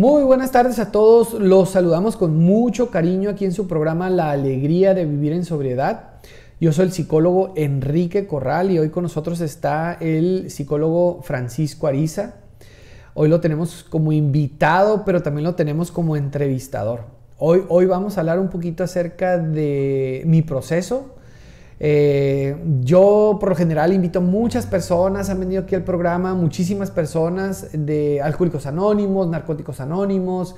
Muy buenas tardes a todos, los saludamos con mucho cariño aquí en su programa La Alegría de Vivir en Sobriedad. Yo soy el psicólogo Enrique Corral y hoy con nosotros está el psicólogo Francisco Ariza. Hoy lo tenemos como invitado, pero también lo tenemos como entrevistador. Hoy, hoy vamos a hablar un poquito acerca de mi proceso eh, yo por lo general invito muchas personas, han venido aquí al programa, muchísimas personas de Alcohólicos Anónimos, Narcóticos Anónimos,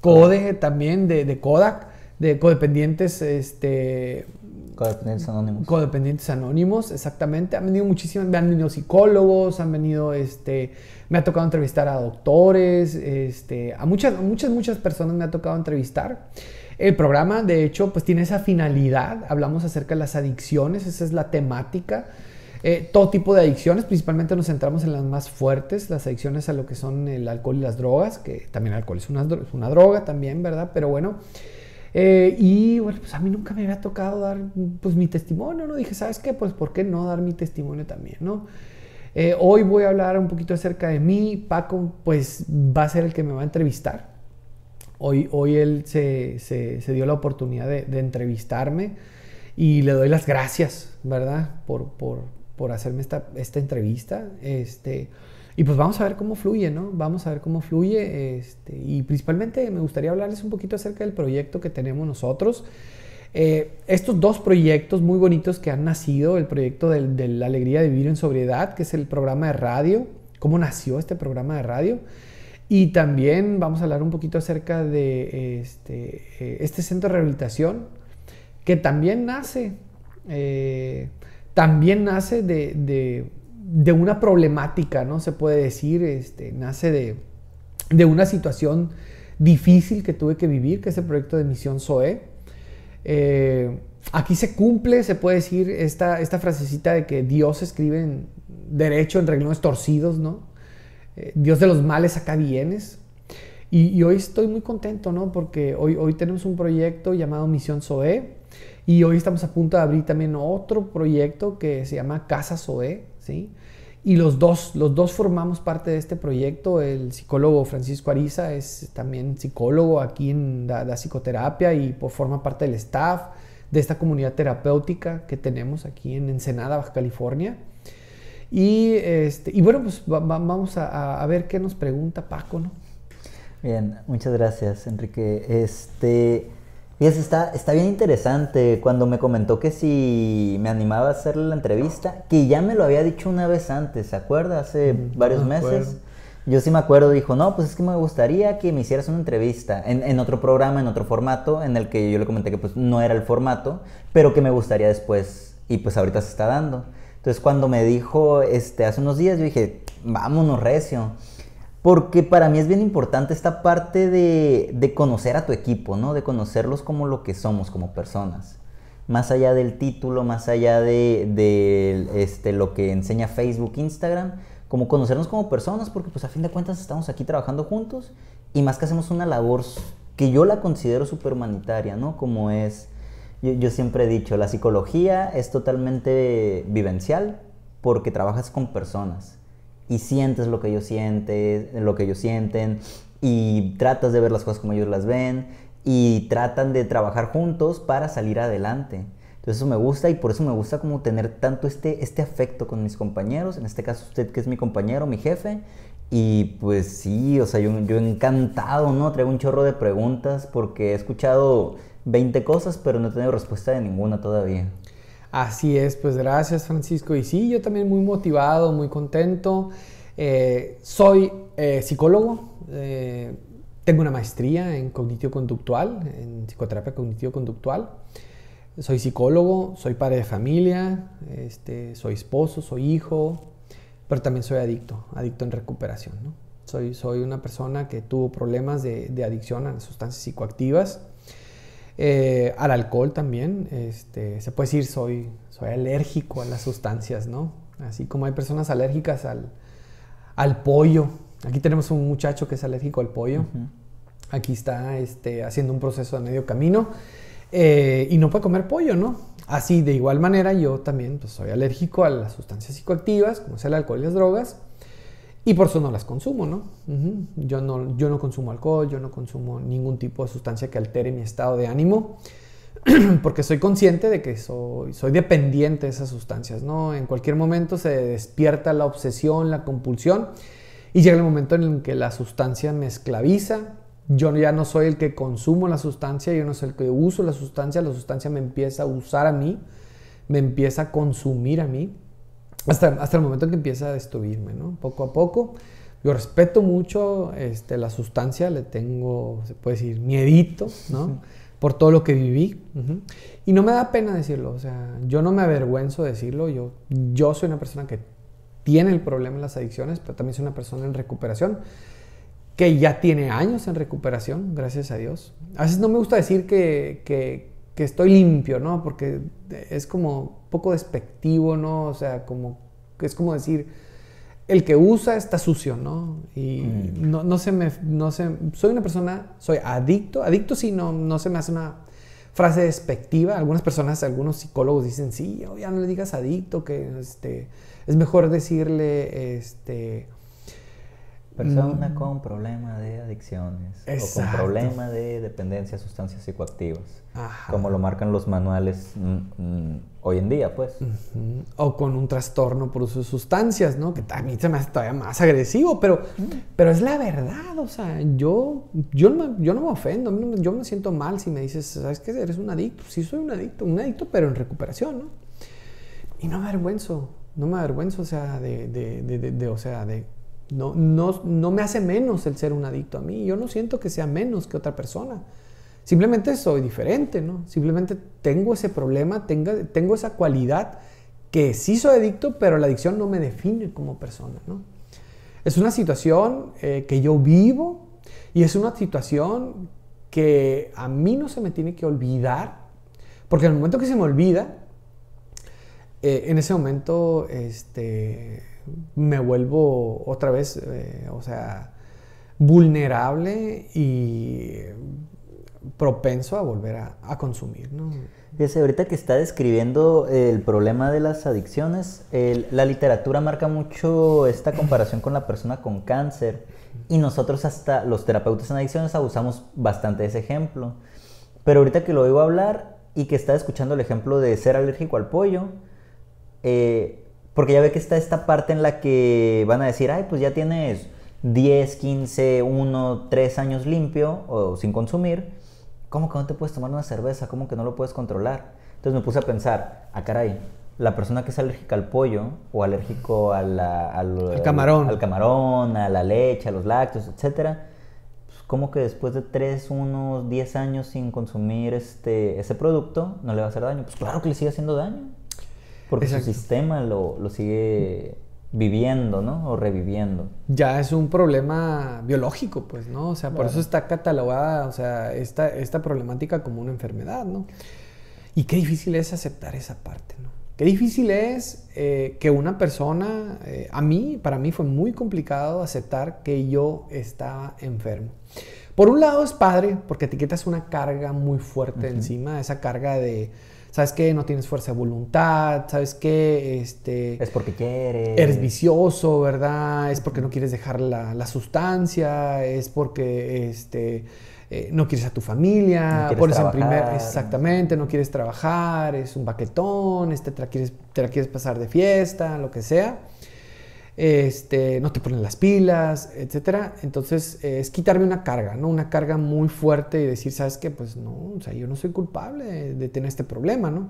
Code mm, también de, de, Kodak, de codependientes, este... Codependientes anónimos. Codependientes anónimos, exactamente. Han venido muchísimas, han venido psicólogos, han venido, este, me ha tocado entrevistar a doctores, este, a muchas, muchas, muchas personas me ha tocado entrevistar. El programa, de hecho, pues tiene esa finalidad. Hablamos acerca de las adicciones, esa es la temática. Eh, todo tipo de adicciones, principalmente nos centramos en las más fuertes, las adicciones a lo que son el alcohol y las drogas, que también el alcohol es una, droga también, ¿verdad? Pero bueno, eh, y bueno, pues a mí nunca me había tocado dar pues mi testimonio, ¿no? Dije, ¿sabes qué? Pues ¿por qué no dar mi testimonio también, ¿no? Eh, hoy voy a hablar un poquito acerca de mí, Paco pues va a ser el que me va a entrevistar, Hoy, él se, dio la oportunidad de, entrevistarme y le doy las gracias, ¿verdad? Por, hacerme esta, entrevista. Este, y pues vamos a ver cómo fluye, ¿no? Vamos a ver cómo fluye. Este, y principalmente me gustaría hablarles un poquito acerca del proyecto que tenemos nosotros. Eh, estos dos proyectos muy bonitos que han nacido, el proyecto de la alegría de vivir en sobriedad, que es el programa de radio, cómo nació este programa de radio. Y también vamos a hablar un poquito acerca de este, eh, este centro de rehabilitación, que también nace, eh, también nace de, una problemática, ¿no? Se puede decir, este, nace de, una situación difícil que tuve que vivir, que es el proyecto de Misión SOE. Eh, aquí se cumple, se puede decir, esta, esta frasecita de que Dios escribe en derecho en renglones torcidos, ¿no? Eh, Dios de los males, acá vienes. Y, hoy estoy muy contento, ¿no? Porque hoy, hoy tenemos un proyecto llamado Misión SOE y hoy estamos a punto de abrir también otro proyecto que se llama Casa SOE. ¿sí? Y los dos, los dos formamos parte de este proyecto. El psicólogo Francisco Ariza es también psicólogo aquí en la, la psicoterapia y forma parte del staff de esta comunidad terapéutica que tenemos aquí en Ensenada, Baja California. Y, este, y bueno, pues vamos a, ver qué nos pregunta Paco, ¿no? Bien, muchas gracias, Enrique. Este, está, está bien interesante cuando me comentó que si me animaba a hacerle la entrevista, que ya me lo había dicho una vez antes, ¿se acuerda? Hace mm, varios meses. Yo sí me acuerdo, dijo, no, pues es que me gustaría que me hicieras una entrevista en, en, otro programa, en otro formato, en el que yo le comenté que pues no era el formato, pero que me gustaría después, y pues ahorita se está dando. Entonces cuando me dijo este, hace unos días, yo dije, vámonos recio. Porque para mí es bien importante esta parte de, conocer a tu equipo, ¿no? De conocerlos como lo que somos, como personas más allá del título, más allá de, este, lo que enseña Facebook, Instagram, como conocernos como personas, porque pues a fin de cuentas estamos aquí trabajando juntos y más que hacemos una labor que yo la considero súper humanitaria, ¿no? Como es yo, siempre he dicho, la psicología es totalmente vivencial porque trabajas con personas y sientes lo que ellos sienten, lo que ellos sienten y tratas de ver las cosas como ellos las ven y tratan de trabajar juntos para salir adelante. Entonces eso me gusta y por eso me gusta como tener tanto este, este afecto con mis compañeros, en este caso usted que es mi compañero, mi jefe, y pues sí, o sea, yo, yo encantado, ¿no? Traigo un chorro de preguntas porque he escuchado 20 cosas, pero no he tenido respuesta de ninguna todavía. Así es, pues gracias Francisco. Y sí, yo también muy motivado, muy contento. Eh, soy eh, psicólogo, eh, tengo una maestría en cognitivo-conductual, en psicoterapia cognitivo-conductual. Soy psicólogo, soy padre de familia, este, soy esposo, soy hijo, pero también soy adicto, adicto en recuperación. ¿no? Soy, soy una persona que tuvo problemas de, adicción a sustancias psicoactivas eh, al alcohol también, este, se puede decir soy, soy alérgico a las sustancias, ¿no? Así como hay personas alérgicas al, pollo. Aquí tenemos un muchacho que es alérgico al pollo. Aquí está este, haciendo un proceso de medio camino eh, y no puede comer pollo, ¿no? Así, de igual manera, yo también pues, soy alérgico a las sustancias psicoactivas, como sea el alcohol y las drogas. Y por eso no las consumo, ¿no? yo, ¿no? Yo no consumo alcohol, yo no consumo ningún tipo de sustancia que altere mi estado de ánimo, porque soy consciente de que soy, soy dependiente de esas sustancias, ¿no? En cualquier momento se despierta la obsesión, la compulsión, y llega el momento en el que la sustancia me esclaviza. Yo ya no soy el que consumo la sustancia, yo no soy el que uso la sustancia, la sustancia me empieza a usar a mí, me empieza a consumir a mí hasta, el momento en que empieza a destruirme, ¿no? Poco a poco. Yo respeto mucho este, la sustancia, le tengo, se puede decir, miedito, ¿no? Por todo lo que viví. Y no me da pena decirlo, o sea, yo no me avergüenzo de decirlo, yo, yo soy una persona que tiene el problema de las adicciones, pero también soy una persona en recuperación, que ya tiene años en recuperación, gracias a Dios. A veces no me gusta decir que, que estoy limpio, ¿no? Porque es como poco despectivo, ¿no? O sea, como es como decir, el que usa está sucio, ¿no? Y mm. no, se me, no se, soy una persona, soy adicto, adicto si no, no se me hace una frase despectiva. Algunas personas, algunos psicólogos dicen, sí, ya no le digas adicto, que este, es mejor decirle, este, Persona con problema de adicciones o con problema de dependencia a sustancias psicoactivas, como lo marcan los manuales mm, mm, hoy en día, pues. O con un trastorno por sus sustancias, ¿no? Que a mí se me hace todavía más agresivo, pero, pero es la verdad, o sea, yo, yo, no, yo no me ofendo, yo me siento mal si me dices, ¿sabes qué? Eres un adicto, sí soy un adicto, un adicto, pero en recuperación, ¿no? Y no me avergüenzo, no me avergüenzo, o sea, de, de o sea, de no, no, me hace menos el ser un adicto a mí. Yo no siento que sea menos que otra persona. Simplemente soy diferente, ¿no? Simplemente tengo ese problema, tengo, tengo esa cualidad que sí soy adicto, pero la adicción no me define como persona, ¿no? Es una situación eh, que yo vivo y es una situación que a mí no se me tiene que olvidar, porque en el momento que se me olvida, eh, en ese momento, este me vuelvo otra vez, eh, o sea, vulnerable y propenso a volver a, consumir, ¿no? Fíjese, ahorita que está describiendo el problema de las adicciones, la literatura marca mucho esta comparación con la persona con cáncer y nosotros hasta los terapeutas en adicciones abusamos bastante de ese ejemplo. Pero ahorita que lo oigo hablar y que está escuchando el ejemplo de ser alérgico al pollo, eh, porque ya ve que está esta parte en la que van a decir, ay, pues ya tienes 10, 15, 1, 3 años limpio o sin consumir. ¿Cómo que no te puedes tomar una cerveza? ¿Cómo que no lo puedes controlar? Entonces me puse a pensar, ah, caray, la persona que es alérgica al pollo o alérgico al, al, camarón. al camarón, a la leche, a los lácteos, etcétera, pues, ¿Cómo que después de 3, 1, 10 años sin consumir este, ese producto, no le va a hacer daño. Pues claro que le sigue haciendo daño. Porque su sistema lo, sigue viviendo, ¿no? O reviviendo. Ya es un problema biológico, pues, ¿no? O sea, por eso está catalogada, o sea, esta, esta problemática como una enfermedad, ¿no? Y qué difícil es aceptar esa parte, ¿no? Qué difícil es eh, que una persona, eh, a mí, para mí fue muy complicado aceptar que yo estaba enfermo. Por un lado es padre, porque etiqueta es una carga muy fuerte encima, esa carga de ¿sabes que No tienes fuerza de voluntad, ¿sabes qué? Este, es porque quieres. Eres vicioso, ¿verdad? Es porque no quieres dejar la, sustancia, es porque este, eh, no quieres a tu familia, no exactamente, no quieres trabajar, es un baquetón, este, te, quieres, te la quieres pasar de fiesta, lo que sea este, no te ponen las pilas, etcétera. Entonces eh, es quitarme una carga, ¿no? Una carga muy fuerte y decir, ¿sabes qué? Pues no, o sea, yo no soy culpable de, tener este problema, ¿no?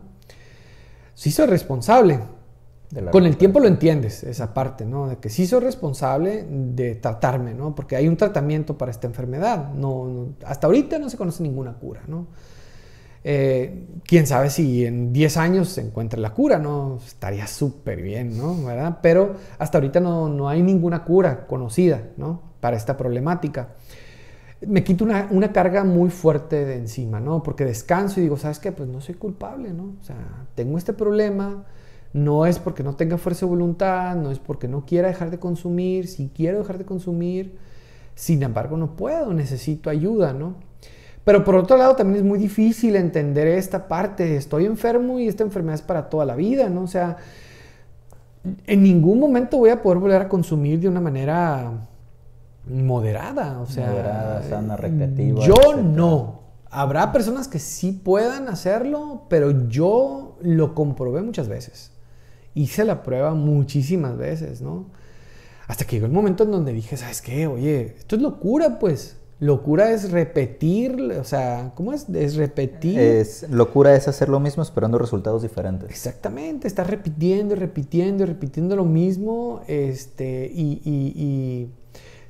Sí soy responsable. Con el tiempo lo entiendes, esa parte, ¿no? De que sí soy responsable de tratarme, ¿no? Porque hay un tratamiento para esta enfermedad. no hasta ahorita no se conoce ninguna cura, ¿no? Eh, quién sabe si en 10 años se encuentra la cura, ¿no? Estaría súper bien, ¿no? ¿verdad? Pero hasta ahorita no, no, hay ninguna cura conocida, ¿no? Para esta problemática. Me quito una, una, carga muy fuerte de encima, ¿no? Porque descanso y digo, ¿sabes qué? Pues no soy culpable, ¿no? O sea, tengo este problema, no es porque no tenga fuerza de voluntad, no es porque no quiera dejar de consumir, si quiero dejar de consumir, sin embargo no puedo, necesito ayuda, ¿no? Pero por otro lado también es muy difícil entender esta parte, estoy enfermo y esta enfermedad es para toda la vida, ¿no? O sea, en ningún momento voy a poder volver a consumir de una manera moderada, o sea, moderada, sana, recreativa. Yo no. Habrá personas que sí puedan hacerlo, pero yo lo comprobé muchas veces. Hice la prueba muchísimas veces, ¿no? Hasta que llegó el momento en donde dije, ¿sabes qué? Oye, esto es locura, pues. Locura es repetir, o sea, ¿cómo es? Es repetir. locura es hacer lo mismo esperando resultados diferentes. Exactamente, estar repitiendo y repitiendo y repitiendo lo mismo este, y, y, y,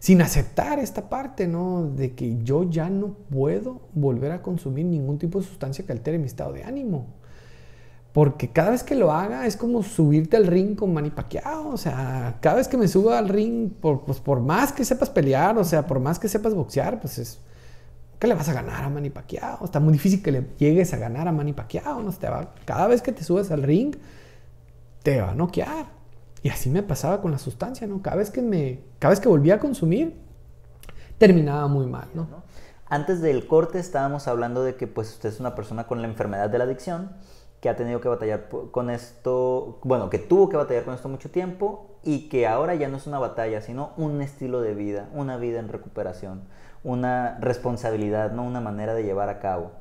sin aceptar esta parte, ¿no? De que yo ya no puedo volver a consumir ningún tipo de sustancia que altere mi estado de ánimo. Porque cada vez que lo haga es como subirte al ring con Manny Pacquiao. O sea, cada vez que me subo al ring, por, pues por más que sepas pelear, o sea, por más que sepas boxear, pues es... ¿Qué le vas a ganar a Manny Pacquiao? Está muy difícil que le llegues a ganar a Manny Pacquiao. No te va. Cada vez que te subes al ring, te va a noquear. Y así me pasaba con la sustancia, ¿no? Cada vez que me, cada vez que volvía a consumir, terminaba muy mal, ¿no? Antes del corte estábamos hablando de que pues usted es una persona con la enfermedad de la adicción que ha tenido que batallar con esto, bueno, que tuvo que batallar con esto mucho tiempo y que ahora ya no es una batalla, sino un estilo de vida, una vida en recuperación, una responsabilidad, no una manera de llevar a cabo.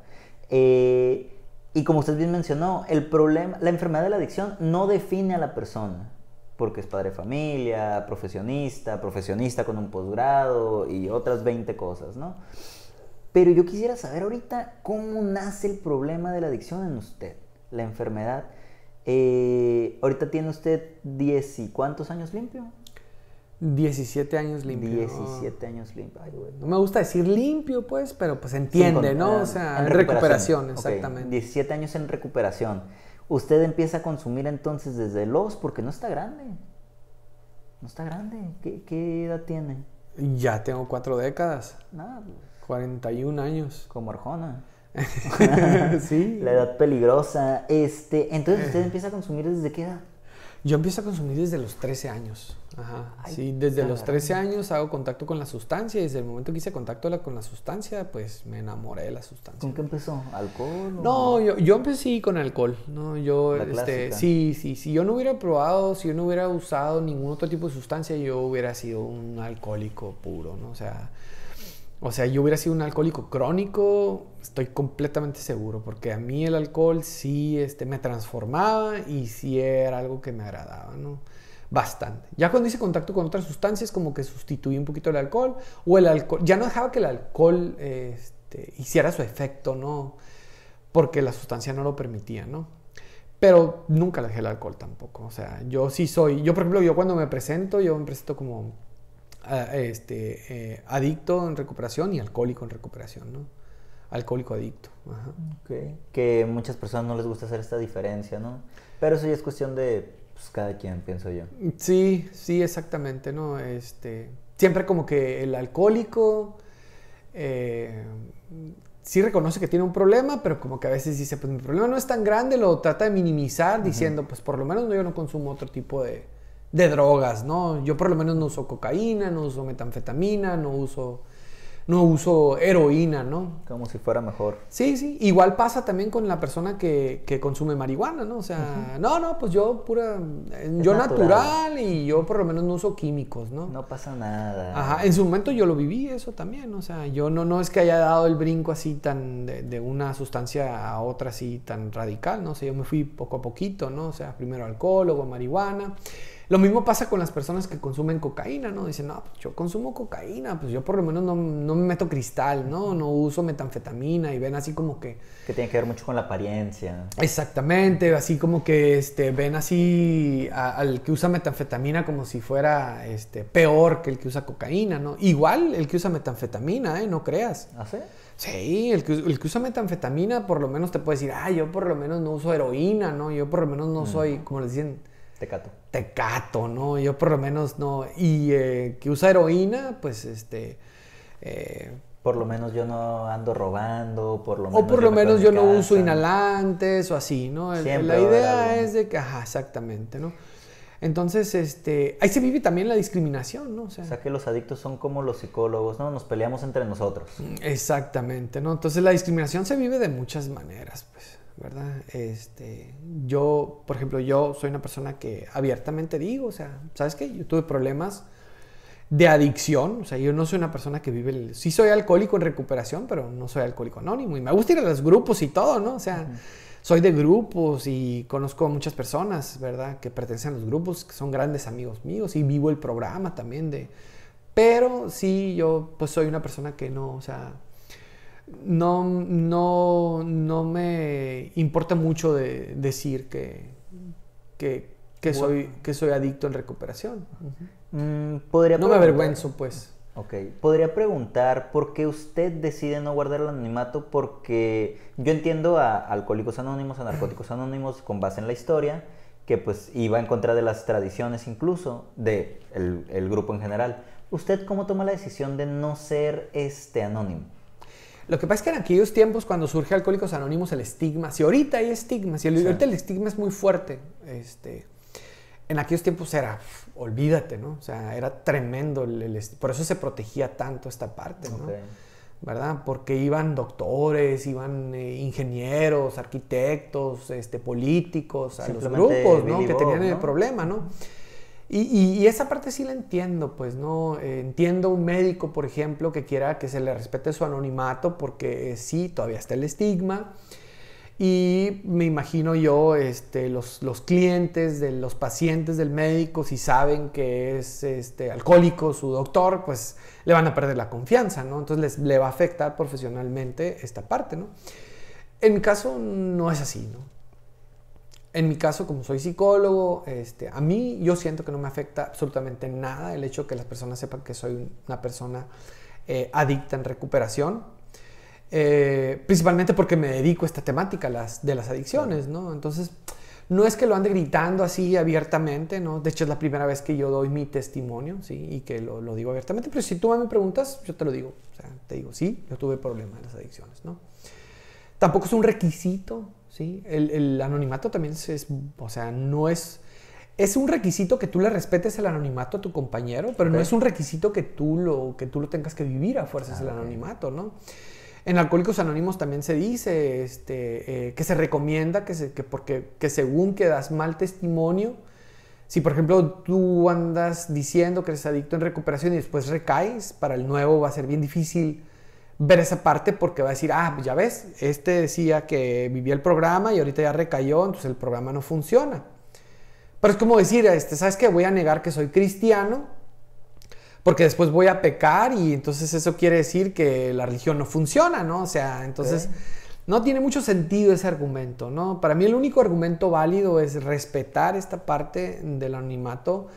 Eh, y como usted bien mencionó, el problema, la enfermedad de la adicción no define a la persona, porque es padre de familia, profesionista, profesionista con un posgrado y otras 20 cosas, ¿no? Pero yo quisiera saber ahorita cómo nace el problema de la adicción en usted la enfermedad. Eh, ahorita tiene usted 10 y cuántos años limpio? 17 años limpio. 17 años limpio. No me gusta decir limpio, pues, pero pues entiende, ¿no? O sea, en recuperación, exactamente. 17 años en recuperación. Usted empieza a consumir entonces desde los, porque no está grande. No está grande. ¿Qué, edad tiene? Ya tengo cuatro décadas. Nada. 41 pues. años. Como Arjona. La edad peligrosa. Este, entonces, ¿usted eh. empieza a consumir desde qué edad? Yo empiezo a consumir desde los 13 años. sí, desde los 13 años hago contacto con la sustancia desde el momento que hice contacto con la sustancia, pues me enamoré de la sustancia. ¿Con qué empezó? ¿Alcohol? No, yo, yo, empecé con alcohol. No, yo, este, sí, sí, si yo no hubiera probado, si yo no hubiera usado ningún otro tipo de sustancia, yo hubiera sido un alcohólico puro, ¿no? O sea, o sea, yo hubiera sido un alcohólico crónico, estoy completamente seguro, porque a mí el alcohol sí este, me transformaba y sí era algo que me agradaba, ¿no? Bastante. Ya cuando hice contacto con otras sustancias, como que sustituí un poquito el alcohol, o el alcohol, ya no dejaba que el alcohol este, hiciera su efecto, ¿no? Porque la sustancia no lo permitía, ¿no? Pero nunca dejé el alcohol tampoco, o sea, yo sí soy, yo por ejemplo, yo cuando me presento, yo me presento como este, eh, adicto en recuperación y alcohólico en recuperación, ¿no? Alcohólico adicto. Ajá. Que muchas personas no les gusta hacer esta diferencia, ¿no? Pero eso ya es cuestión de pues, cada quien, pienso yo. Sí, sí, exactamente, ¿no? Este, siempre como que el alcohólico eh, sí reconoce que tiene un problema, pero como que a veces dice, pues mi problema no es tan grande, lo trata de minimizar diciendo, pues por lo menos yo no consumo otro tipo de de drogas, ¿no? Yo por lo menos no uso cocaína, no uso metanfetamina, no uso no uso heroína, ¿no? Como si fuera mejor. Sí, sí. Igual pasa también con la persona que, consume marihuana, ¿no? O sea, no, no, pues yo pura, eh, yo natural. y yo por lo menos no uso químicos, ¿no? No pasa nada. Ajá, en su momento yo lo viví eso también, o sea, yo no, no es que haya dado el brinco así tan de, una sustancia a otra así tan radical, ¿no? O sea, yo me fui poco a poquito, ¿no? O sea, primero alcohol, marihuana. Lo mismo pasa con las personas que consumen cocaína, ¿no? Dicen, no, pues, yo consumo cocaína, pues yo por lo menos no, me meto cristal, ¿no? No uso metanfetamina y ven así como que... Que tiene que ver mucho con la apariencia. Exactamente, así como que este, ven así al que usa metanfetamina como si fuera este, peor que el que usa cocaína, ¿no? Igual el que usa metanfetamina, ¿eh? No creas. ¿Ah, sí? Sí, el que, el que usa metanfetamina por lo menos te puede decir, ah, yo por lo menos no uso heroína, ¿no? Yo por lo menos no mm. soy, como le dicen te Tecato, ¿no? Yo por lo menos no. Y eh, que usa heroína, pues este... Eh, por lo menos yo no ando robando, por lo menos... O por lo menos yo no uso inhalantes o así, ¿no? Siempre. la idea es de que, ajá, exactamente, ¿no? Entonces, este, ahí se vive también la discriminación, ¿no? o sea, que los adictos son como los psicólogos, ¿no? Nos peleamos entre nosotros. Exactamente, ¿no? Entonces la discriminación se vive de muchas maneras, pues. ¿verdad? Este, yo, por ejemplo, yo soy una persona que abiertamente digo, o sea, ¿sabes qué? Yo tuve problemas de adicción, o sea, yo no soy una persona que vive, sí soy alcohólico en recuperación, pero no soy alcohólico anónimo y me gusta ir a los grupos y todo, ¿no? O sea, soy de grupos y conozco a muchas personas, ¿verdad? Que pertenecen a los grupos, que son grandes amigos míos y vivo el programa también de... Pero sí, yo pues soy una persona que no, o sea, no, no, no me importa mucho de decir que, que, soy, que soy adicto en recuperación. Mm, no me avergüenzo, pues. Ok, podría preguntar por qué usted decide no guardar el anonimato, porque yo entiendo a Alcohólicos Anónimos, a Narcóticos Anónimos, con base en la historia, que pues iba en contra de las tradiciones incluso, del de el grupo en general. ¿Usted cómo toma la decisión de no ser este anónimo? Lo que pasa es que en aquellos tiempos, cuando surge Alcohólicos Anónimos, el estigma, si ahorita hay estigma, si el, ahorita el estigma es muy fuerte, este, en aquellos tiempos era, olvídate, ¿no? O sea, era tremendo, el, el, por eso se protegía tanto esta parte, ¿no? ¿Verdad? Porque iban doctores, iban eh, ingenieros, arquitectos, este, políticos, a los grupos, Que tenían el problema, ¿no? Y, esa parte sí la entiendo, pues, ¿no? Eh, entiendo un médico, por ejemplo, que quiera que se le respete su anonimato porque eh, sí, todavía está el estigma. Y me imagino yo, este, los, clientes de los pacientes del médico, si saben que es este, alcohólico su doctor, pues le van a perder la confianza, ¿no? Entonces les, le va a afectar profesionalmente esta parte, ¿no? En mi caso no es así, ¿no? en mi caso, como soy psicólogo, este, a mí yo siento que no me afecta absolutamente nada el hecho de que las personas sepan que soy una persona eh, adicta en recuperación, eh, principalmente porque me dedico a esta temática las, de las adicciones, ¿no? Entonces, no es que lo ande gritando así abiertamente, ¿no? De hecho, es la primera vez que yo doy mi testimonio, ¿sí? Y que lo, digo abiertamente, pero si tú me preguntas, yo te lo digo, te digo, sí, yo tuve problemas de las adicciones, ¿no? Tampoco es un requisito ¿sí? El, anonimato también es, o sea, no es... Es un requisito que tú le respetes el anonimato a tu compañero, pero no es un requisito que tú lo, que tú lo tengas que vivir a fuerzas el ah, anonimato, ¿no? En Alcohólicos Anónimos también se dice este, eh, que se recomienda que, se, que, porque, que según que das mal testimonio, si por ejemplo tú andas diciendo que eres adicto en recuperación y después recaes, para el nuevo va a ser bien difícil ver esa parte porque va a decir, ah, ya ves, este decía que vivía el programa y ahorita ya recayó, entonces el programa no funciona. Pero es como decir, este, ¿sabes qué? Voy a negar que soy cristiano porque después voy a pecar y entonces eso quiere decir que la religión no funciona, ¿no? O sea, entonces... No tiene mucho sentido ese argumento, ¿no? Para mí el único argumento válido es respetar esta parte del anonimato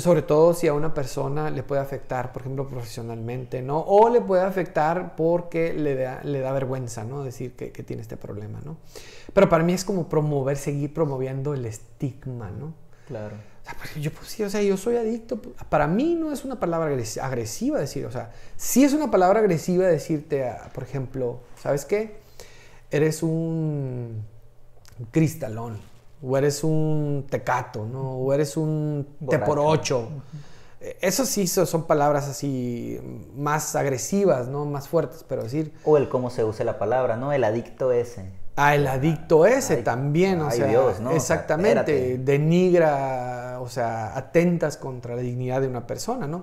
sobre todo si a una persona le puede afectar, por ejemplo, profesionalmente, ¿no? O le puede afectar porque le da, le da vergüenza, ¿no? Decir que, tiene este problema, ¿no? Pero para mí es como promover, seguir promoviendo el estigma, ¿no? Claro. O sea, pues, yo, pues, sí, o sea, yo soy adicto. Para mí no es una palabra agresiva decir, o sea, sí es una palabra agresiva decirte, por ejemplo, ¿sabes qué? Eres un cristalón o eres un tecato, ¿no? O eres un te por ocho. Eso sí son palabras así más agresivas, ¿no? Más fuertes, pero decir... O el cómo se usa la palabra, ¿no? El adicto ese. Ah, el adicto ese también, ay, o sea, Dios, ¿no? exactamente, denigra, o sea, atentas contra la dignidad de una persona, ¿no?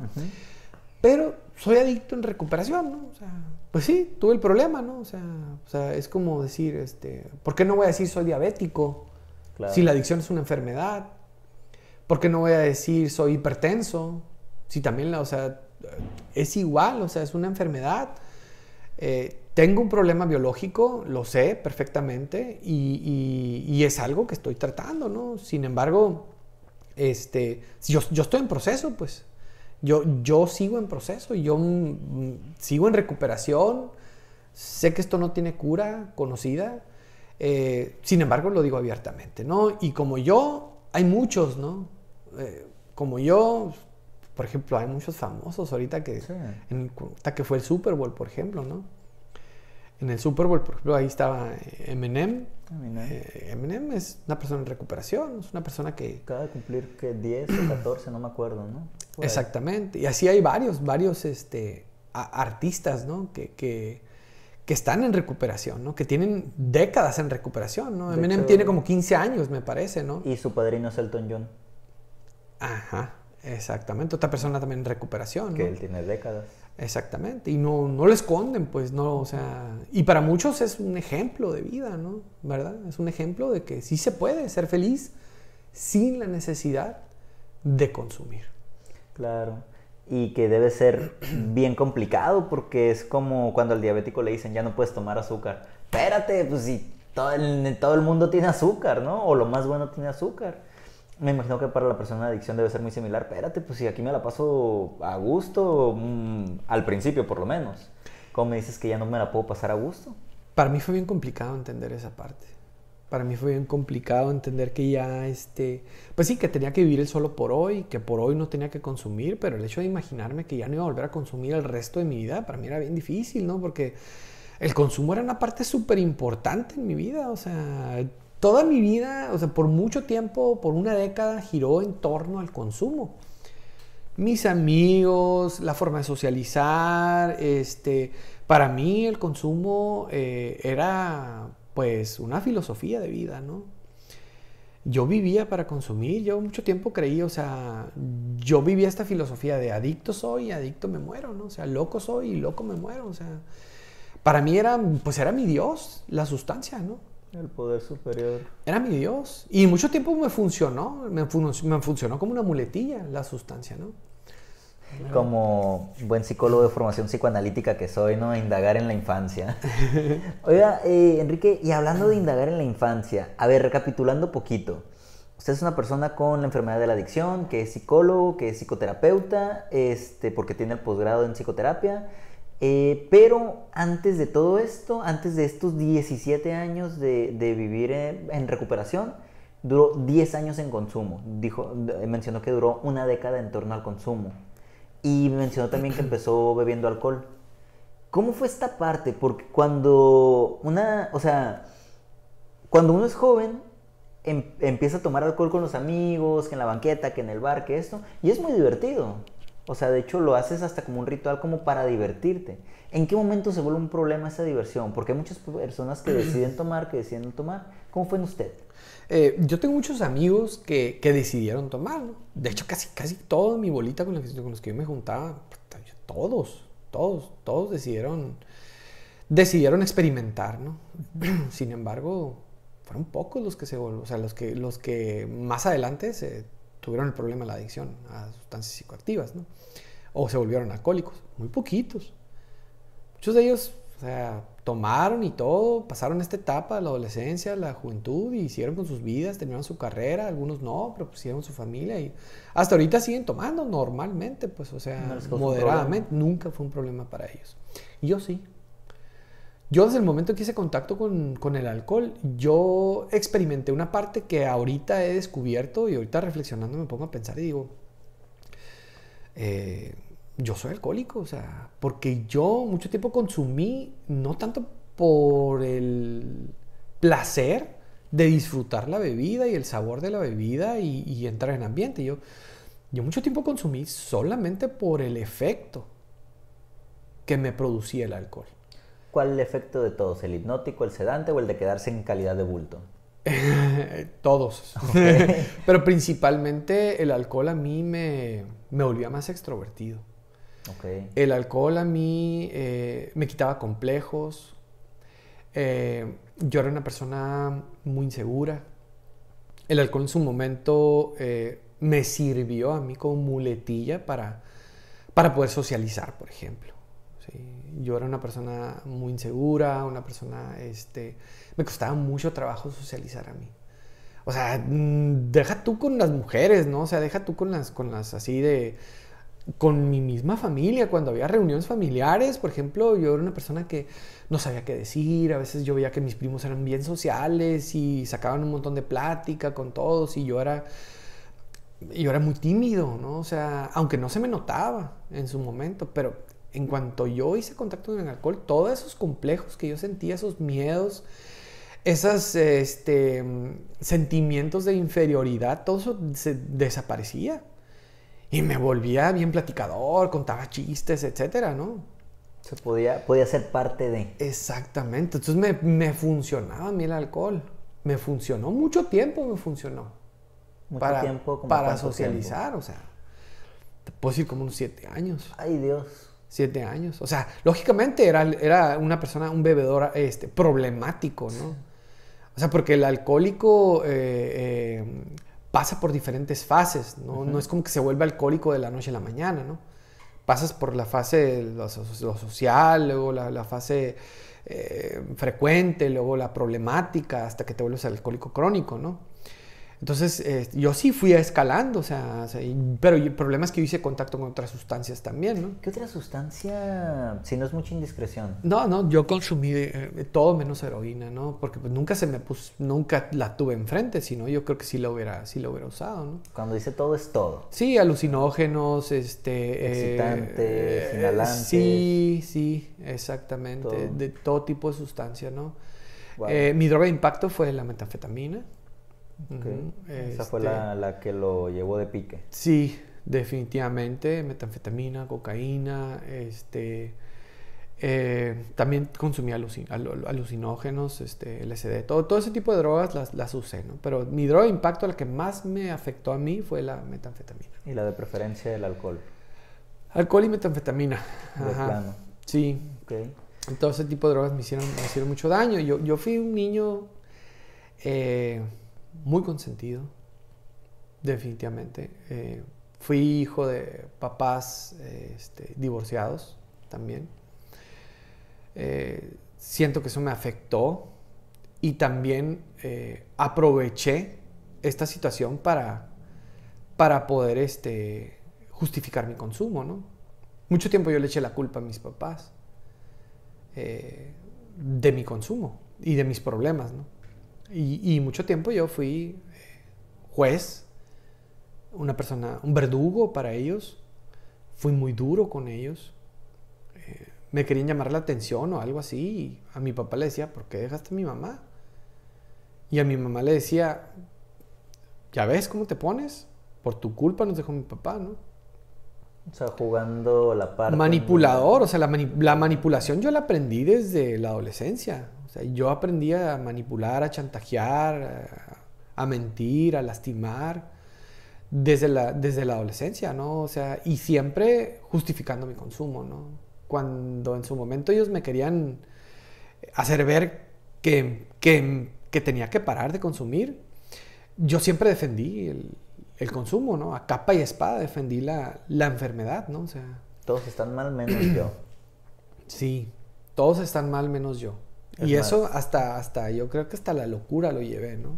Pero soy adicto en recuperación, ¿no? O sea, pues sí, tuve el problema, ¿no? O sea, o sea, es como decir, este, ¿por qué no voy a decir soy diabético? Si la adicción es una enfermedad, ¿por qué no voy a decir soy hipertenso? Si también, la, o sea, es igual, o sea, es una enfermedad. Eh, tengo un problema biológico, lo sé perfectamente, y, es algo que estoy tratando, ¿no? Sin embargo, este, yo, estoy en proceso, pues. Yo, yo sigo en proceso, yo mm, mm, sigo en recuperación. Sé que esto no tiene cura conocida, eh, sin embargo, lo digo abiertamente, ¿no? Y como yo, hay muchos, ¿no? Eh, como yo, por ejemplo, hay muchos famosos ahorita que, sí. en, hasta que fue el Super Bowl, por ejemplo, ¿no? En el Super Bowl, por ejemplo, ahí estaba Eminem. Eminem, eh, es una persona en recuperación, es una persona que... Acaba de cumplir que 10 o 14, no me acuerdo, ¿no? Exactamente. Y así hay varios, varios este, artistas, ¿no? Que, que, que están en recuperación, ¿no? Que tienen décadas en recuperación, ¿no? Eminem tiene como 15 años, me parece, ¿no? Y su padrino es Elton John. Ajá, exactamente. Otra persona también en recuperación, Que él tiene décadas. Exactamente. Y no, no lo esconden, pues, no, o sea... Y para muchos es un ejemplo de vida, ¿no? ¿Verdad? Es un ejemplo de que sí se puede ser feliz sin la necesidad de consumir. Claro y que debe ser bien complicado porque es como cuando al diabético le dicen ya no puedes tomar azúcar. Espérate, pues si todo el, mundo tiene azúcar, ¿no? O lo más bueno tiene azúcar. Me imagino que para la persona de adicción debe ser muy similar. Espérate, pues si aquí me la paso a gusto, mm, al principio por lo menos. ¿Cómo me dices que ya no me la puedo pasar a gusto? Para mí fue bien complicado entender esa parte para mí fue bien complicado entender que ya, este, pues sí, que tenía que vivir el solo por hoy, que por hoy no tenía que consumir, pero el hecho de imaginarme que ya no iba a volver a consumir el resto de mi vida, para mí era bien difícil, ¿no? Porque el consumo era una parte súper importante en mi vida, o sea, toda mi vida, o sea, por mucho tiempo, por una década, giró en torno al consumo. Mis amigos, la forma de socializar, este, para mí el consumo eh, era pues una filosofía de vida, ¿no? Yo vivía para consumir, yo mucho tiempo creí, o sea, yo vivía esta filosofía de adicto soy, adicto me muero, ¿no? O sea, loco soy y loco me muero, o sea, para mí era, pues era mi Dios, la sustancia, ¿no? El poder superior. Era mi Dios. Y mucho tiempo me funcionó, me funcionó como una muletilla la sustancia, ¿no? como buen psicólogo de formación psicoanalítica que soy, ¿no? Indagar en la infancia. Oiga, eh, Enrique, y hablando de indagar en la infancia, a ver, recapitulando poquito. Usted es una persona con la enfermedad de la adicción, que es psicólogo, que es psicoterapeuta, este, porque tiene el posgrado en psicoterapia. Eh, pero antes de todo esto, antes de estos 17 años de, vivir en, recuperación, duró 10 años en consumo. Dijo, mencionó que duró una década en torno al consumo. Y mencionó también que empezó bebiendo alcohol. ¿Cómo fue esta parte? Porque cuando una, o sea, cuando uno es joven, em, empieza a tomar alcohol con los amigos, que en la banqueta, que en el bar, que esto, y es muy divertido. O sea, de hecho lo haces hasta como un ritual como para divertirte. ¿En qué momento se vuelve un problema esa diversión? Porque hay muchas personas que deciden tomar, que deciden tomar. ¿Cómo fue en usted? Eh, yo tengo muchos amigos que, que decidieron tomar. De hecho, casi, casi toda mi bolita con los, que, con los que yo me juntaba, todos, todos, todos decidieron, decidieron experimentar, ¿no? Sin embargo, fueron pocos los que se volvieron, o sea, los que, los que más adelante se tuvieron el problema de la adicción a sustancias psicoactivas, ¿no? O se volvieron alcohólicos, muy poquitos. Muchos de ellos o sea, tomaron y todo, pasaron esta etapa, la adolescencia, la juventud, y hicieron con sus vidas, terminaron su carrera, algunos no, pero pusieron su familia y hasta ahorita siguen tomando normalmente, pues, o sea, moderadamente, nunca fue un problema para ellos. Y yo sí, yo desde el momento que hice contacto con, el alcohol, yo experimenté una parte que ahorita he descubierto y ahorita reflexionando me pongo a pensar y digo, eh, yo soy alcohólico, o sea, porque yo mucho tiempo consumí, no tanto por el placer de disfrutar la bebida y el sabor de la bebida y, y entrar en ambiente, yo, yo mucho tiempo consumí solamente por el efecto que me producía el alcohol. ¿Cuál es el efecto de todos? ¿El hipnótico, el sedante o el de quedarse en calidad de bulto? todos. Pero principalmente el alcohol a mí me, me volvía más extrovertido. El alcohol a mí eh, me quitaba complejos. Eh, yo era una persona muy insegura. El alcohol en su momento eh, me sirvió a mí como muletilla para, para poder socializar, por ejemplo. Eh, yo era una persona muy insegura, una persona, este, me costaba mucho trabajo socializar a mí. O sea, mm, deja tú con las mujeres, ¿no? O sea, deja tú con las, con las así de, con mi misma familia, cuando había reuniones familiares, por ejemplo, yo era una persona que no sabía qué decir, a veces yo veía que mis primos eran bien sociales y sacaban un montón de plática con todos y yo era, yo era muy tímido, ¿no? O sea, aunque no se me notaba en su momento, pero en cuanto yo hice contacto con el alcohol, todos esos complejos que yo sentía, esos miedos, esos este, sentimientos de inferioridad, todo eso se desaparecía. Y me volvía bien platicador, contaba chistes, etcétera, ¿no? Se podía, podía ser parte de. Exactamente. Entonces me, funcionaba a mí el alcohol. Me funcionó mucho tiempo, me funcionó. Mucho para, tiempo, Para socializar, o sea. Te puedo como unos siete años. Ay, Dios. Siete años. O sea, lógicamente era, era una persona, un bebedor este, problemático, ¿no? O sea, porque el alcohólico eh, eh, pasa por diferentes fases, ¿no? No es como que se vuelve alcohólico de la noche a la mañana, ¿no? Pasas por la fase lo, social, luego la, fase eh, frecuente, luego la problemática, hasta que te vuelves alcohólico crónico, ¿no? Entonces, eh, yo sí fui escalando, o sea, pero el problema es que hice contacto con otras sustancias también, ¿no? ¿Qué otra sustancia? Si no es mucha indiscreción. No, no, yo consumí eh, eh, todo menos heroína, ¿no? Porque pues, nunca se me puso, nunca la tuve enfrente, sino yo creo que sí la hubiera, sí hubiera usado, ¿no? Cuando dice todo es todo. Sí, alucinógenos, este... Excitante, Sí, sí, exactamente. De todo tipo de sustancia, ¿no? mi droga de impacto fue la metanfetamina. Esa fue este la, que lo llevó de pique. Sí, definitivamente. Metanfetamina, cocaína, este. Eh, también consumía alucinógenos, este, LSD, todo, todo ese tipo de drogas las, las, usé, ¿no? Pero mi droga de impacto, la que más me afectó a mí, fue la metanfetamina. ¿Y la de preferencia el alcohol? Alcohol y metanfetamina. Sí. entonces Todo ese tipo de drogas me hicieron, mucho daño. Yo, yo fui un niño... Eh, muy consentido, definitivamente. Eh, fui hijo de papás eh, este, divorciados también. Eh, siento que eso me afectó y también aproveché esta situación para, para poder este, justificar mi consumo, ¿no? Mucho tiempo yo le eché la culpa a mis papás de mi consumo y de mis problemas, ¿no? Y, mucho tiempo yo fui eh, juez, una persona, un verdugo para ellos. Fui muy duro con ellos. Eh, me querían llamar la atención o algo así. Y a mi papá le decía, ¿por qué dejaste a mi mamá? Y a mi mamá le decía, ¿ya ves cómo te pones? Por tu culpa nos dejó mi papá, ¿no? O sea, jugando la parte... Manipulador, o sea, la, la manipulación yo la aprendí desde la adolescencia yo aprendí a manipular, a chantajear, a, mentir, a lastimar desde la, desde la adolescencia, ¿no? O sea, y siempre justificando mi consumo, ¿no? Cuando en su momento ellos me querían hacer ver que, tenía que parar de consumir, yo siempre defendí el, consumo, ¿no? A capa y espada defendí la, la enfermedad, ¿no? O sea... Todos están mal menos yo. Sí, todos están mal menos yo y eso hasta, hasta, yo creo que hasta la locura lo llevé, ¿no?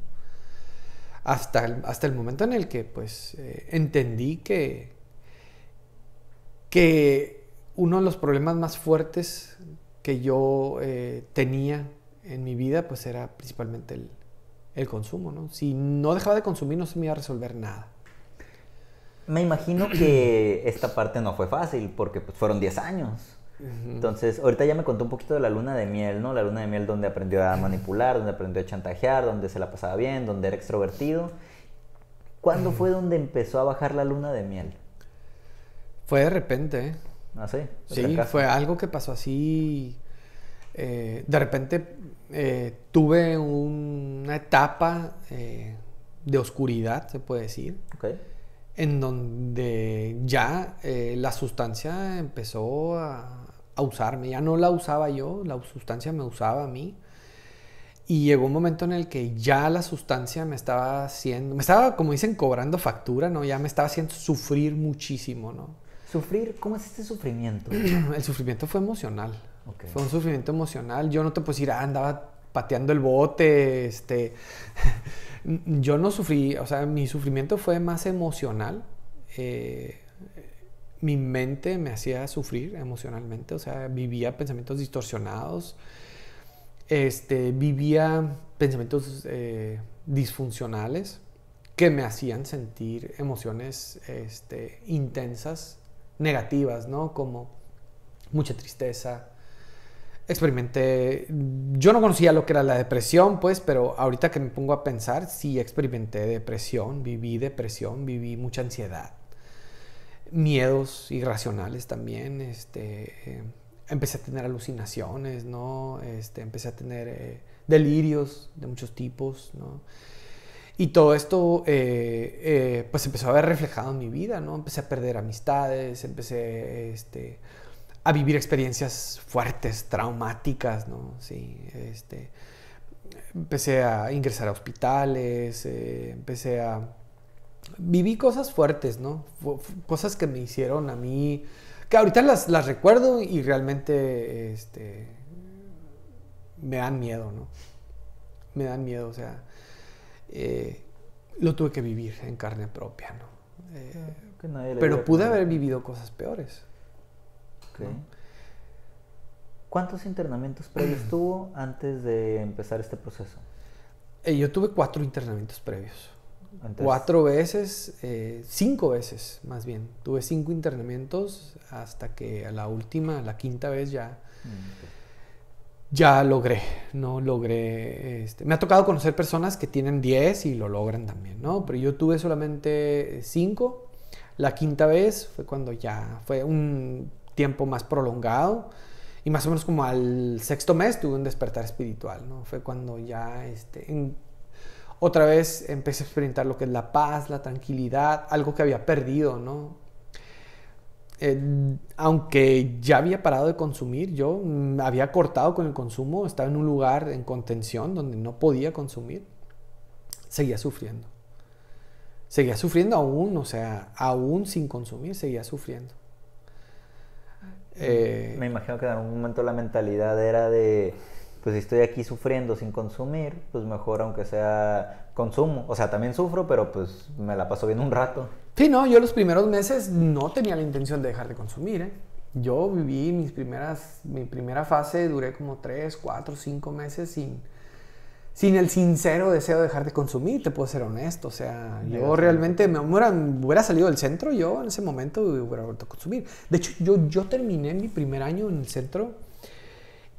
Hasta el, hasta el momento en el que, pues, eh, entendí que, que uno de los problemas más fuertes que yo eh, tenía en mi vida, pues, era principalmente el, el consumo, ¿no? Si no dejaba de consumir, no se me iba a resolver nada. Me imagino que esta parte no fue fácil, porque pues, fueron 10 años. Entonces, ahorita ya me contó un poquito de la luna de miel, ¿no? La luna de miel donde aprendió a manipular, donde aprendió a chantajear, donde se la pasaba bien, donde era extrovertido. ¿Cuándo fue donde empezó a bajar la luna de miel? Fue de repente. ¿eh? ¿Ah, sí? Sí, fue algo que pasó así. Eh, de repente eh, tuve una etapa de oscuridad, se puede decir. En donde ya la sustancia empezó a a usarme. Ya no la usaba yo, la sustancia me usaba a mí. Y llegó un momento en el que ya la sustancia me estaba haciendo, me estaba, como dicen, cobrando factura, ¿no? Ya me estaba haciendo sufrir muchísimo, ¿no? ¿Sufrir? ¿Cómo es este sufrimiento? el sufrimiento fue emocional. Fue un sufrimiento emocional. Yo no te puedo decir, ah, andaba pateando el bote, este... Yo no sufrí, o sea, mi sufrimiento fue más emocional. Eh, mi mente me hacía sufrir emocionalmente, o sea, vivía pensamientos distorsionados, este, vivía pensamientos eh, disfuncionales que me hacían sentir emociones este, intensas, negativas, ¿no? Como mucha tristeza. Experimenté, yo no conocía lo que era la depresión, pues, pero ahorita que me pongo a pensar, sí experimenté depresión, viví depresión, viví mucha ansiedad miedos irracionales también, este, eh, empecé a tener alucinaciones, ¿no? Este, empecé a tener eh, delirios de muchos tipos, ¿no? Y todo esto, eh, pues empezó a ver reflejado en mi vida, ¿no? Empecé a perder amistades, empecé este, a vivir experiencias fuertes, traumáticas, ¿no? Sí, este, empecé a ingresar a hospitales, empecé a viví cosas fuertes, ¿no? Cosas que me hicieron a mí, que ahorita las, recuerdo y realmente este, me dan miedo, ¿no? Me dan miedo, o sea, eh, lo tuve que vivir en carne propia, ¿no? Eh, pero pude haber vivido cosas peores. ¿Cuántos internamientos previos tuvo antes de empezar este proceso? Eh, yo tuve cuatro internamientos previos. Cuatro veces, eh, cinco veces más bien. Tuve cinco internamientos hasta que a la última, la quinta vez ya, mm. ya logré, ¿no? Logré, este, me ha tocado conocer personas que tienen diez y lo logran también, ¿no? Pero yo tuve solamente cinco. La quinta vez fue cuando ya fue un tiempo más prolongado. Y más o menos como al sexto mes tuve un despertar espiritual, ¿no? Fue cuando ya, este, en, otra vez empecé a experimentar lo que es la paz, la tranquilidad, algo que había perdido, ¿no? Eh, aunque ya había parado de consumir, yo mm, había cortado con el consumo, estaba en un lugar en contención donde no podía consumir, seguía sufriendo. Seguía sufriendo aún, o sea, aún sin consumir, seguía sufriendo. Me imagino que en algún momento la mentalidad era de pues si estoy aquí sufriendo sin consumir, pues mejor aunque sea consumo. O sea, también sufro, pero pues me la paso bien un rato. Sí, no, yo los primeros meses no tenía la intención de dejar de consumir, ¿eh? Yo viví mis primeras, mi primera fase, duré como 3, 4, 5 meses sin, sin el sincero deseo de dejar de consumir, te puedo ser honesto. O sea, yo realmente me hubiera, hubiera, salido del centro, yo en ese momento hubiera vuelto a consumir. De hecho, yo, yo terminé mi primer año en el centro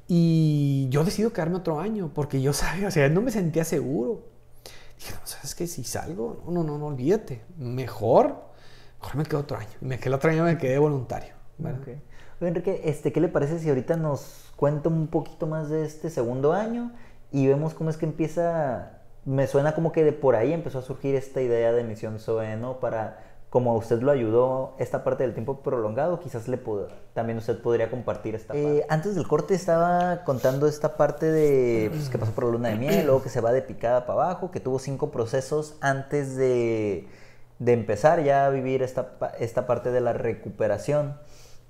y yo decido quedarme otro año porque yo sabía, o sea, no me sentía seguro. Dije, no, sabes que si salgo, no, no, no, olvídate, mejor, mejor me quedo otro año. Y me quedé otro año, me quedé voluntario. Bueno, Enrique, este, ¿qué le parece si ahorita nos cuenta un poquito más de este segundo año y vemos cómo es que empieza me suena como que de por ahí empezó a surgir esta idea de Misión Soe, ¿no? Para como a usted lo ayudó esta parte del tiempo prolongado, quizás le pudo, también usted podría compartir esta eh, parte. antes del corte estaba contando esta parte de pues, que pasó por la luna de miel, luego que se va de picada para abajo, que tuvo cinco procesos antes de, empezar ya a vivir esta, parte de la recuperación.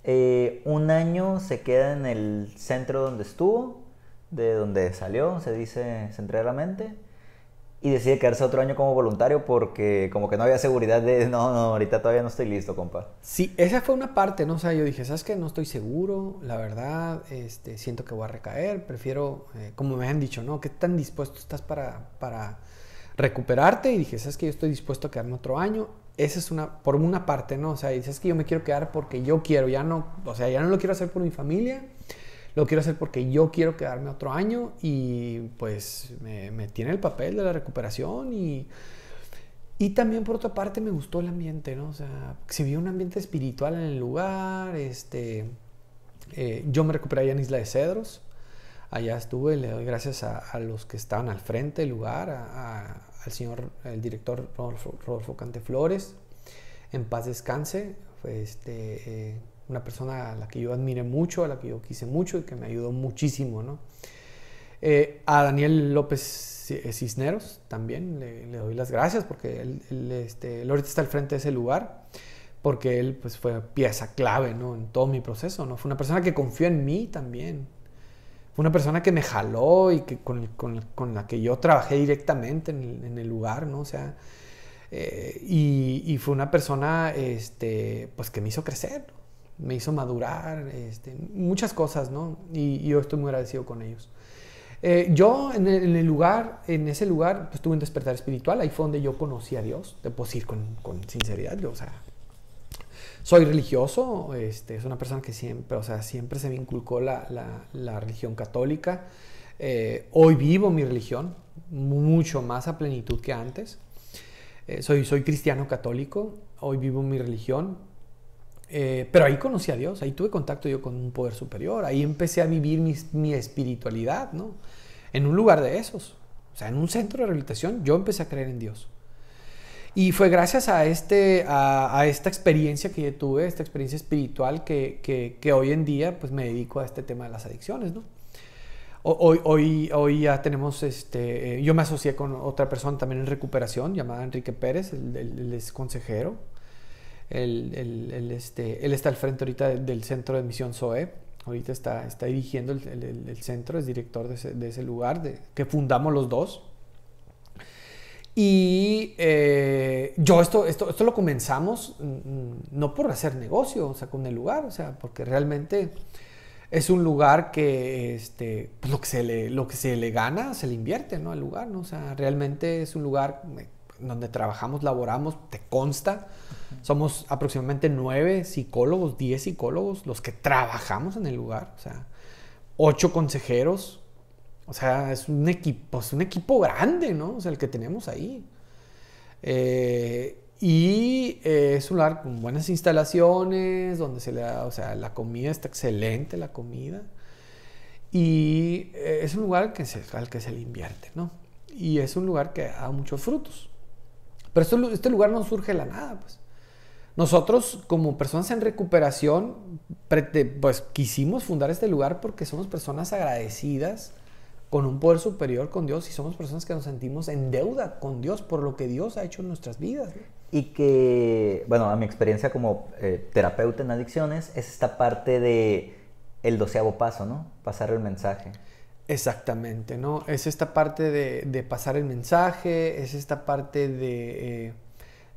Eh, un año se queda en el centro donde estuvo, de donde salió, se dice mente y decidí quedarse otro año como voluntario porque como que no había seguridad de, no, no, ahorita todavía no estoy listo, compa. Sí, esa fue una parte, ¿no? O sea, yo dije, ¿sabes qué? No estoy seguro, la verdad, este, siento que voy a recaer, prefiero, eh, como me han dicho, ¿no? ¿Qué tan dispuesto estás para, para recuperarte? Y dije, ¿sabes qué? Yo estoy dispuesto a quedarme otro año. Esa es una, por una parte, ¿no? O sea, dices que yo me quiero quedar porque yo quiero, ya no, o sea, ya no lo quiero hacer por mi familia lo quiero hacer porque yo quiero quedarme otro año y pues me, tiene el papel de la recuperación y, y también por otra parte me gustó el ambiente, ¿no? O sea, se vio un ambiente espiritual en el lugar, este, eh, yo me recuperé allá en Isla de Cedros, allá estuve, le doy gracias a, los que estaban al frente del lugar, al señor, el director Rodolfo, cante Canteflores, en paz descanse, este, eh, una persona a la que yo admiré mucho, a la que yo quise mucho y que me ayudó muchísimo, ¿no? Eh, a Daniel López eh, Cisneros también le, doy las gracias porque él, este, ahorita está al frente de ese lugar porque él pues fue pieza clave ¿no? en todo mi proceso, ¿no? Fue una persona que confió en mí también. Fue una persona que me jaló y que con, la que yo trabajé directamente en el, lugar, ¿no? O sea, eh, y, fue una persona este, pues que me hizo crecer, me hizo madurar, este, muchas cosas, ¿no? Y, yo estoy muy agradecido con ellos. Eh, yo en el, lugar, en ese lugar, estuve pues, tuve un despertar espiritual, ahí fue donde yo conocí a Dios, te puedo decir con, sinceridad, yo, o sea, soy religioso, este, es una persona que siempre, o sea, siempre se me inculcó la, religión católica, eh, hoy vivo mi religión mucho más a plenitud que antes, eh, soy, soy cristiano católico, hoy vivo mi religión, eh, pero ahí conocí a Dios, ahí tuve contacto yo con un poder superior, ahí empecé a vivir mi, espiritualidad, ¿no? En un lugar de esos, o sea, en un centro de rehabilitación, yo empecé a creer en Dios. Y fue gracias a, este, a, esta experiencia que yo tuve, esta experiencia espiritual, que, hoy en día pues me dedico a este tema de las adicciones, ¿no? Hoy, hoy, hoy ya tenemos, este, eh, yo me asocié con otra persona también en recuperación, llamada Enrique Pérez, el, es consejero, este, él, está al frente ahorita del centro de misión SOE. Ahorita está, dirigiendo el, centro, es director de ese, lugar, que fundamos los dos. Y eh, yo esto, esto, esto lo comenzamos mm, mm, no por hacer negocio, o sea, con el lugar, o sea, porque realmente es un lugar que este, pues, lo, que se le, lo que se le gana se le invierte, ¿no? Al lugar, ¿no? O sea, realmente es un lugar eh, donde trabajamos, laboramos, te consta. Somos aproximadamente nueve psicólogos, diez psicólogos, los que trabajamos en el lugar, o sea, ocho consejeros. O sea, es un equipo, es un equipo grande, ¿no? O sea, el que tenemos ahí. Eh, y eh, es un lugar con buenas instalaciones, donde se le da, o sea, la comida está excelente, la comida. Y eh, es un lugar que se, al que se le invierte, ¿no? Y es un lugar que da muchos frutos. Pero este lugar no surge de la nada, pues. Nosotros, como personas en recuperación, pues quisimos fundar este lugar porque somos personas agradecidas con un poder superior con Dios y somos personas que nos sentimos en deuda con Dios por lo que Dios ha hecho en nuestras vidas. Y que, bueno, a mi experiencia como eh, terapeuta en adicciones es esta parte de el doceavo paso, ¿no? Pasar el mensaje. Exactamente, ¿no? Es esta parte de, de pasar el mensaje, es esta parte de eh,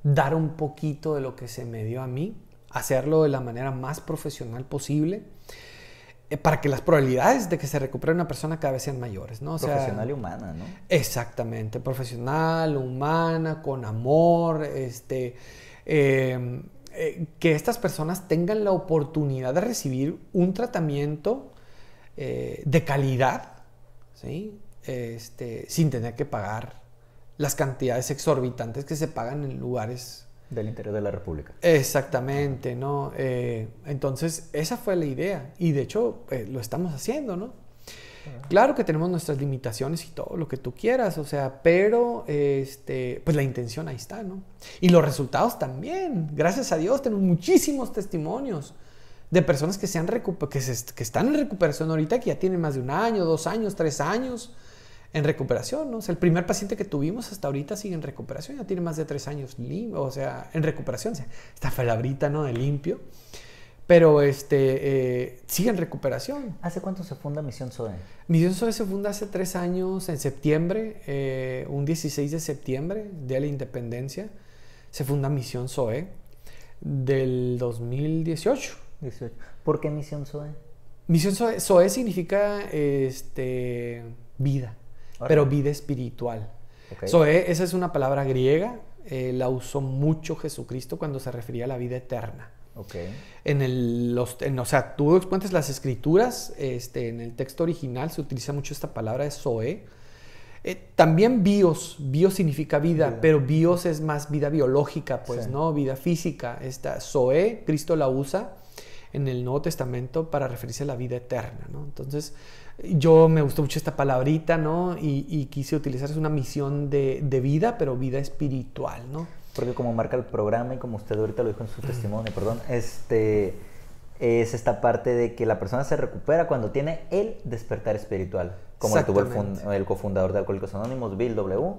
dar un poquito de lo que se me dio a mí, hacerlo de la manera más profesional posible eh, para que las probabilidades de que se recupere una persona cada vez sean mayores, ¿no? O sea, profesional y humana, ¿no? Exactamente, profesional, humana, con amor, este, em, eh, que estas personas tengan la oportunidad de recibir un tratamiento de calidad este, sin tener que pagar las cantidades exorbitantes que se pagan en lugares... Del interior de la República. Exactamente, ¿no? Eh, entonces, esa fue la idea y de hecho eh, lo estamos haciendo, ¿no? Claro que tenemos nuestras limitaciones y todo lo que tú quieras, o sea, pero este, pues la intención ahí está, ¿no? Y los resultados también. Gracias a Dios tenemos muchísimos testimonios de personas que, se que, que están en recuperación ahorita, que ya tienen más de un año, dos años, tres años en recuperación, ¿no? el primer paciente que tuvimos hasta ahorita sigue en recuperación, ya tiene más de tres años o sea, en recuperación, está esta palabrita, ¿no? De limpio. Pero este, eh, sigue en recuperación. ¿Hace cuánto se funda Misión SOE? Misión SOE se funda hace tres años, en septiembre, eh, un 16 de septiembre, de la independencia, se funda Misión SOE del 2018. ¿Por qué misión Zoe? Misión Zoe, significa este, vida, pero vida espiritual. Soe Zoe, esa es una palabra griega, eh, la usó mucho Jesucristo cuando se refería a la vida eterna. En el, o sea, tú las escrituras, este, en el texto original se utiliza mucho esta palabra de Zoe. Eh, también bios, bios significa vida, pero bios es más vida biológica, pues, ¿no? Vida física. Esta Zoe, Cristo la usa en el Nuevo Testamento para referirse a la vida eterna, ¿no? Entonces, yo me gustó mucho esta palabrita, ¿no? Y, quise utilizar es una misión de, vida, pero vida espiritual, ¿no? Porque como marca el programa y como usted ahorita lo dijo en su testimonio, perdón, este es esta parte de que la persona se recupera cuando tiene el despertar espiritual, como tuvo el, cofundador de Alcohólicos Anónimos, Bill W.,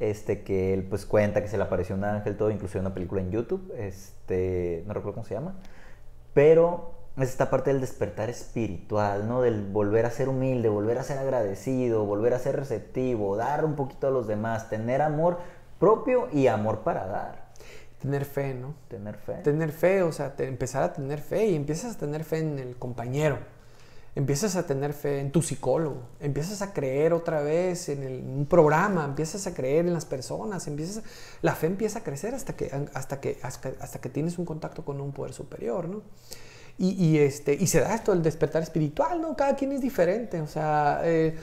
este, que él pues cuenta que se le apareció un ángel, todo, incluso en una película en YouTube, este, no recuerdo cómo se llama, pero es esta parte del despertar espiritual, ¿no? Del volver a ser humilde, volver a ser agradecido, volver a ser receptivo, dar un poquito a los demás, tener amor propio y amor para dar. Tener fe, ¿no? Tener fe. Tener fe, o sea, empezar a tener fe y empiezas a tener fe en el compañero empiezas a tener fe en tu psicólogo, empiezas a creer otra vez en, el, un programa, empiezas a creer en las personas, empiezas la fe empieza a crecer hasta que, hasta, que, hasta, que tienes un contacto con un poder superior, Y, este, y se da esto, el despertar espiritual, ¿no? Cada quien es diferente, o sea... Eh,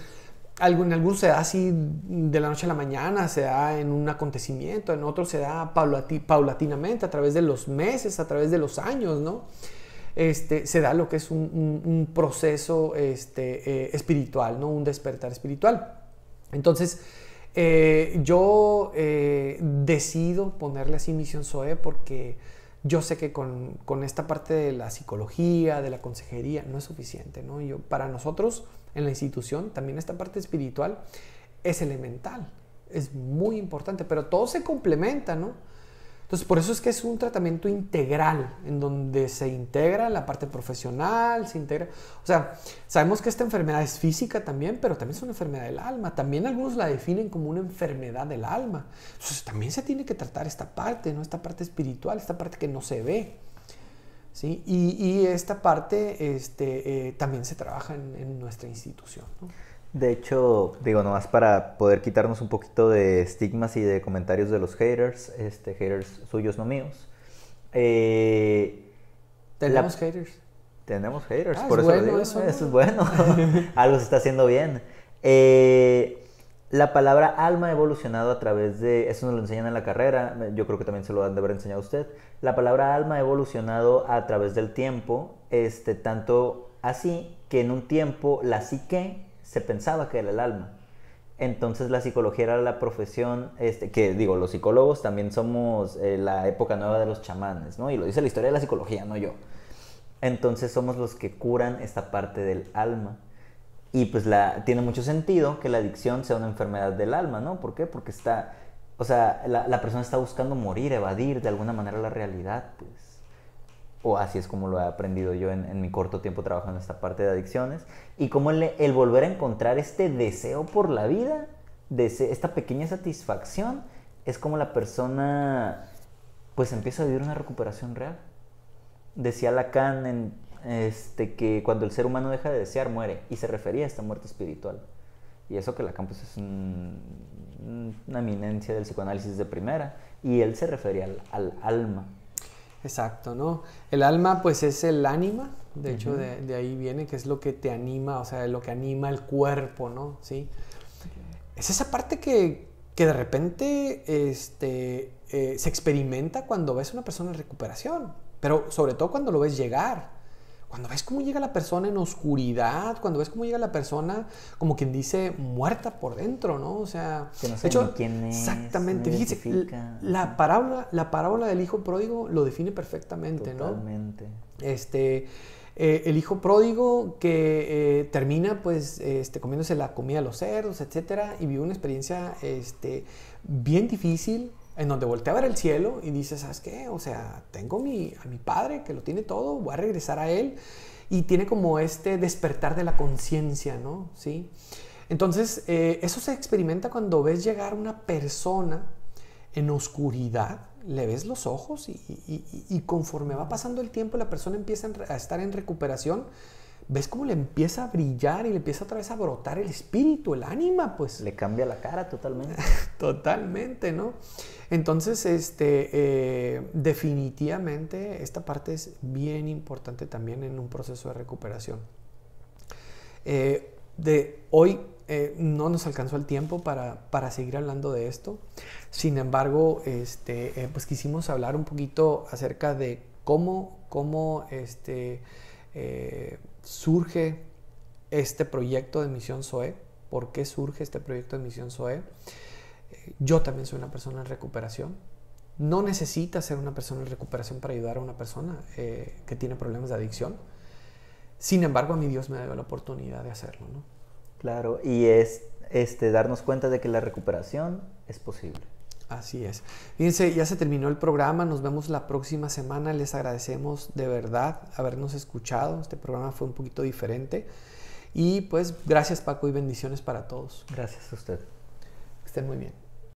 algún, algunos se da así de la noche a la mañana, se da en un acontecimiento, en otro se da paulatinamente, a través de los meses, a través de los años, ¿no? Este, se da lo que es un, proceso este, eh, espiritual, ¿no? un despertar espiritual. Entonces, eh, yo eh, decido ponerle así Misión SOE porque yo sé que con, esta parte de la psicología, de la consejería, no es suficiente. ¿no? Yo, para nosotros, en la institución, también esta parte espiritual es elemental, es muy importante, pero todo se complementa, ¿no? Entonces, por eso es que es un tratamiento integral, en donde se integra la parte profesional, se integra... O sea, sabemos que esta enfermedad es física también, pero también es una enfermedad del alma. También algunos la definen como una enfermedad del alma. Entonces, también se tiene que tratar esta parte, ¿no? Esta parte espiritual, esta parte que no se ve. ¿sí? Y, esta parte este, eh, también se trabaja en, nuestra institución, de hecho, digo, nomás para poder quitarnos un poquito de estigmas y de comentarios de los haters, este, haters suyos, no míos. Eh, tenemos haters. Tenemos haters, ah, por eso, bueno, eso, eso, es bueno. Algo se está haciendo bien. Eh, la palabra alma ha evolucionado a través de, eso nos lo enseñan en la carrera, yo creo que también se lo han de haber enseñado a usted. La palabra alma ha evolucionado a través del tiempo, este, tanto así que en un tiempo la psique se pensaba que era el alma. Entonces la psicología era la profesión, este, que digo, los psicólogos también somos eh, la época nueva de los chamanes, ¿no? Y lo dice la historia de la psicología, no yo. Entonces somos los que curan esta parte del alma. Y pues la, tiene mucho sentido que la adicción sea una enfermedad del alma, ¿no? ¿Por qué? Porque está, o sea, la, la persona está buscando morir, evadir de alguna manera la realidad, pues o así es como lo he aprendido yo en, mi corto tiempo trabajando en esta parte de adicciones, y como el, volver a encontrar este deseo por la vida, esta pequeña satisfacción, es como la persona pues empieza a vivir una recuperación real. Decía Lacan este, que cuando el ser humano deja de desear, muere, y se refería a esta muerte espiritual. Y eso que Lacan pues, es una eminencia del psicoanálisis de primera, y él se refería al alma Exacto, ¿no? El alma pues es el ánima, de hecho de, ahí viene, que es lo que te anima, o sea, lo que anima el cuerpo, ¿no? Sí. Es esa parte que, que de repente este, eh, se experimenta cuando ves a una persona en recuperación, pero sobre todo cuando lo ves llegar, cuando ves cómo llega la persona en oscuridad, cuando ves cómo llega la persona, como quien dice, muerta por dentro, ¿no? O sea, hecho, exactamente. la, parábola, la parábola del hijo pródigo lo define perfectamente, Totalmente. ¿no? Este. Eh, el hijo pródigo que eh, termina pues este, comiéndose la comida de los cerdos, etcétera, y vive una experiencia este, bien difícil, en donde voltea a ver el cielo y dice, ¿sabes qué? O sea, tengo mi, a mi padre que lo tiene todo, voy a regresar a él. Y tiene como este despertar de la conciencia, ¿no? Sí. Entonces, eh, eso se experimenta cuando ves llegar una persona en oscuridad, le ves los ojos y conforme va pasando el tiempo, la persona empieza a estar en recuperación ves cómo le empieza a brillar y le empieza otra vez a brotar el espíritu, el ánima, pues. Le cambia la cara totalmente. totalmente, ¿no? Entonces, este, eh, definitivamente esta parte es bien importante también en un proceso de recuperación. Eh, de hoy eh, no nos alcanzó el tiempo para, para, seguir hablando de esto. Sin embargo, este, pues quisimos hablar un poquito acerca de cómo, cómo este, surge este proyecto de Misión SOE, por qué surge este proyecto de Misión SOE. Eh, yo también soy una persona en recuperación. No necesita ser una persona en recuperación para ayudar a una persona eh, que tiene problemas de adicción. Sin embargo, a mi Dios me dio la oportunidad de hacerlo. ¿no? Claro, y es este, darnos cuenta de que la recuperación es posible. Así es. Fíjense, ya se terminó el programa, nos vemos la próxima semana, les agradecemos de verdad habernos escuchado, este programa fue un poquito diferente y pues gracias Paco y bendiciones para todos. Gracias a usted. Que estén muy bien.